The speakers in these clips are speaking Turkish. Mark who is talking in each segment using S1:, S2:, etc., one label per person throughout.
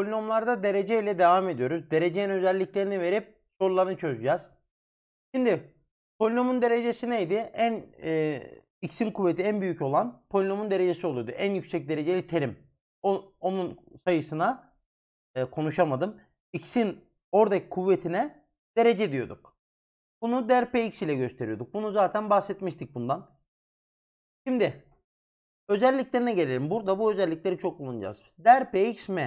S1: Polinomlarda derece ile devam ediyoruz. Derecenin özelliklerini verip sorularını çözeceğiz. Şimdi polinomun derecesi neydi? En e, x'in kuvveti en büyük olan polinomun derecesi oluyordu. En yüksek dereceli terim. O, onun sayısına e, konuşamadım. x'in oradaki kuvvetine derece diyorduk. Bunu derpx ile gösteriyorduk. Bunu zaten bahsetmiştik bundan. Şimdi özelliklerine gelelim. Burada bu özellikleri çok kullanacağız. derpxm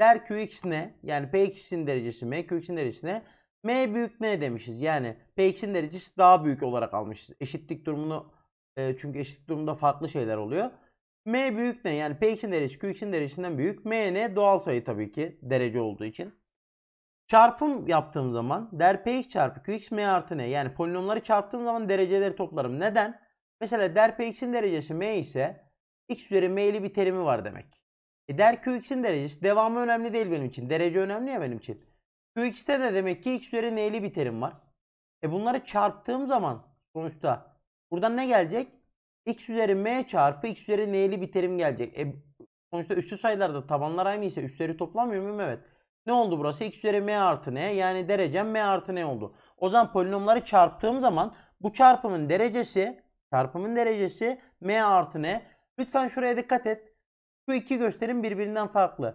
S1: der Qx ne? Yani Px'in derecesi m, Qx'in derecesine m büyük ne demişiz? Yani Px'in derecesi daha büyük olarak almışız. Eşitlik durumunu e, çünkü eşitlik durumunda farklı şeyler oluyor. m büyük ne? Yani Px'in derecesi Qx'in derecesinden büyük. m ne? Doğal sayı tabii ki derece olduğu için. Çarpım yaptığım zaman der Px çarpı Qx m artı ne? Yani polinomları çarptığım zaman dereceleri toplarım. Neden? Mesela der Px'in derecesi m ise x üzeri m'li bir terimi var demek. E, der Qx'in derecesi devamı önemli değil benim için. Derece önemli ya benim için. Qx'te de demek ki x üzeri n'li bir var. E bunları çarptığım zaman sonuçta buradan ne gelecek? x üzeri m çarpı x üzeri n'li bir gelecek. E sonuçta üstü sayılarda tabanlar aynı ise üstleri toplamıyor muyum? Evet. Ne oldu burası? x üzeri m artı ne? yani derecem m artı ne oldu. O zaman polinomları çarptığım zaman bu çarpımın derecesi çarpımın derecesi m artı ne? Lütfen şuraya dikkat et. Bu iki gösterim birbirinden farklı.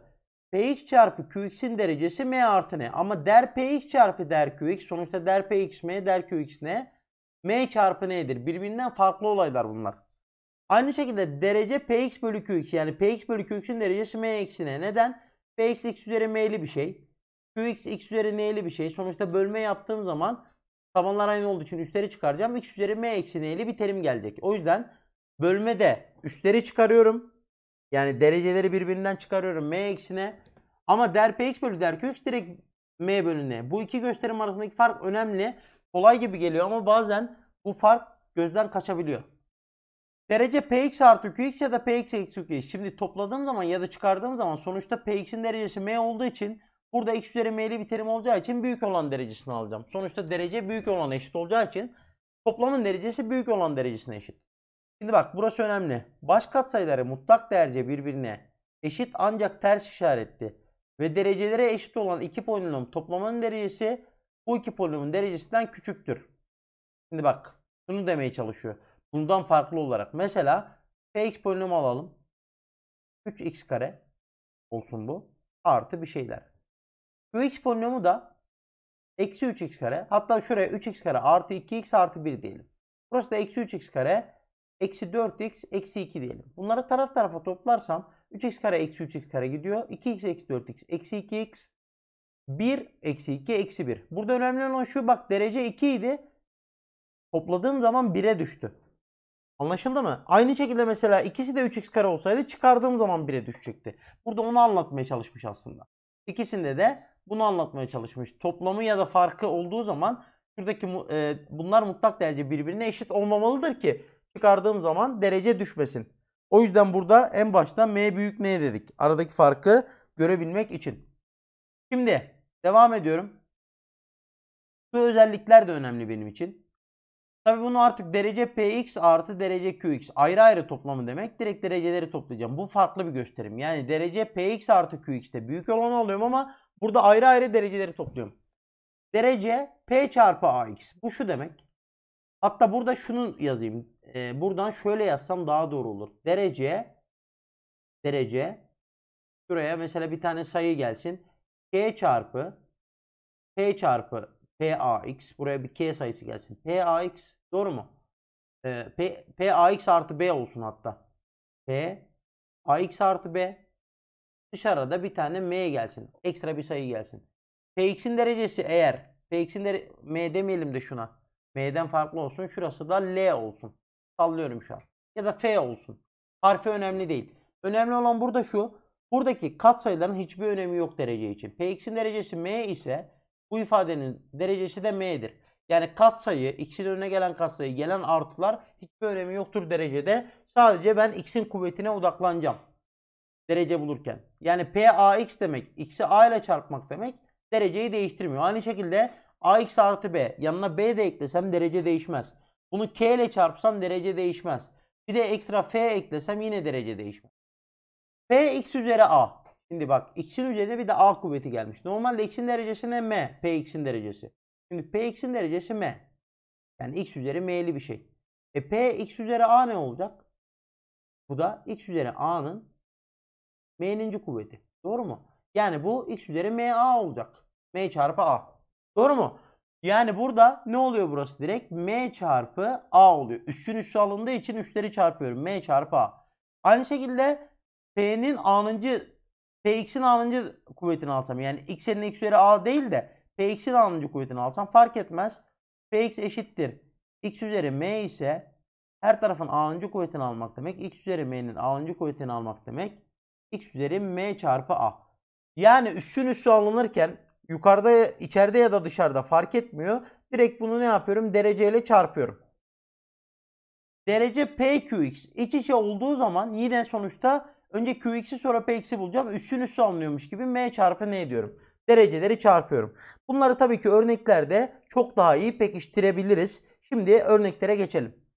S1: Px çarpı Qx'in derecesi M artı ne? Ama der Px çarpı der Qx sonuçta der Px M der Qx ne? M çarpı N'dir. Birbirinden farklı olaylar bunlar. Aynı şekilde derece Px bölü Qx yani Px bölü Qx'in derecesi M eksi ne? Neden? Px x üzeri M'li bir şey. Qx x üzeri N'li bir şey. Sonuçta bölme yaptığım zaman tabanlar aynı olduğu için üstleri çıkaracağım. X üzeri M eksi N'li bir terim gelecek. O yüzden bölmede üstleri çıkarıyorum. Yani dereceleri birbirinden çıkarıyorum m eksine. Ama der px bölü der kx direkt m bölü bölüne. Bu iki gösterim arasındaki fark önemli. Kolay gibi geliyor ama bazen bu fark gözden kaçabiliyor. Derece px artı qx ya da px eksi qx. Şimdi topladığım zaman ya da çıkardığım zaman sonuçta px'in derecesi m olduğu için burada x üzeri m'li bir terim olacağı için büyük olan derecesini alacağım. Sonuçta derece büyük olan eşit olacağı için toplamın derecesi büyük olan derecesine eşit. Şimdi bak burası önemli. Baş katsayıları mutlak değerce birbirine eşit ancak ters işaretli ve derecelere eşit olan iki polinom toplamanın derecesi bu iki polinomun derecesinden küçüktür. Şimdi bak bunu demeye çalışıyor. Bundan farklı olarak mesela px polinomu alalım. 3x kare olsun bu. Artı bir şeyler. qx polinomu da eksi 3x kare. Hatta şuraya 3x kare artı 2x artı 1 diyelim. Burası da eksi 3x kare Eksi 4x eksi 2 diyelim. Bunları taraf tarafa toplarsam 3x kare eksi 3x kare gidiyor. 2x eksi 4x eksi 2x 1 eksi 2 eksi 1. Burada önemli olan şu bak derece 2 idi. Topladığım zaman 1'e düştü. Anlaşıldı mı? Aynı şekilde mesela ikisi de 3x kare olsaydı çıkardığım zaman 1'e düşecekti. Burada onu anlatmaya çalışmış aslında. İkisinde de bunu anlatmaya çalışmış. Toplamı ya da farkı olduğu zaman şuradaki e, bunlar mutlak derece birbirine eşit olmamalıdır ki çıkardığım zaman derece düşmesin. O yüzden burada en başta M büyük N dedik. Aradaki farkı görebilmek için. Şimdi devam ediyorum. Şu özellikler de önemli benim için. Tabii bunu artık derece Px artı derece Qx ayrı ayrı toplamı demek. Direkt dereceleri toplayacağım. Bu farklı bir gösterim. Yani derece Px artı Qx'te büyük olanı alıyorum ama burada ayrı ayrı dereceleri topluyorum. Derece P çarpı Ax. Bu şu demek. Hatta burada şunu yazayım e, buradan şöyle yazsam daha doğru olur. Derece derece şuraya mesela bir tane sayı gelsin. K çarpı P çarpı PAX buraya bir K sayısı gelsin. PAX doğru mu? E, P, PAX artı B olsun hatta. P AX artı B dışarıda bir tane M gelsin. Ekstra bir sayı gelsin. PX'in derecesi eğer PX'in dere M demeyelim de şuna. M'den farklı olsun. Şurası da L olsun. Sallıyorum şu an. Ya da F olsun. Harfi önemli değil. Önemli olan burada şu. Buradaki katsayıların hiçbir önemi yok derece için. Px'in derecesi m ise bu ifadenin derecesi de m'dir. Yani katsayı, x'in önüne gelen katsayı, gelen artılar hiçbir önemi yoktur derecede. Sadece ben x'in kuvvetine odaklanacağım. Derece bulurken. Yani p a x demek, x'i a ile çarpmak demek dereceyi değiştirmiyor. Aynı şekilde a x artı b yanına b de eklesem derece değişmez. Bunu K ile çarpsam derece değişmez. Bir de ekstra F eklesem yine derece değişmez. F x üzeri A. Şimdi bak x'in üzerine bir de A kuvveti gelmiş. Normalde x'in derecesi ne? M. P x'in derecesi. Şimdi P x'in derecesi M. Yani x üzeri M'li bir şey. E P x üzeri A ne olacak? Bu da x üzeri A'nın M'ninci kuvveti. Doğru mu? Yani bu x üzeri m a olacak. M çarpı A. Doğru mu? Yani burada ne oluyor burası direkt? M çarpı A oluyor. 3'ün 3'ü alındığı için 3'leri çarpıyorum. M çarpı A. Aynı şekilde p'nin A'nıncı Px'in A'nıncı kuvvetini alsam yani x'in X üzeri A değil de Px'in A'nıncı kuvvetini alsam fark etmez. Px eşittir. X üzeri M ise her tarafın A'nıncı kuvvetini almak demek. X üzeri M'nin A'nıncı kuvvetini almak demek. X üzeri M çarpı A. Yani 3'ün üssü alınırken Yukarıda, içeride ya da dışarıda fark etmiyor. Direkt bunu ne yapıyorum? Dereceyle çarpıyorum. Derece PQX iç içe olduğu zaman yine sonuçta önce QX'i sonra PX'i bulacağım. Üssün üssü anlıyormuş gibi M çarpı ne diyorum. Dereceleri çarpıyorum. Bunları tabii ki örneklerde çok daha iyi pekiştirebiliriz. Şimdi örneklere geçelim.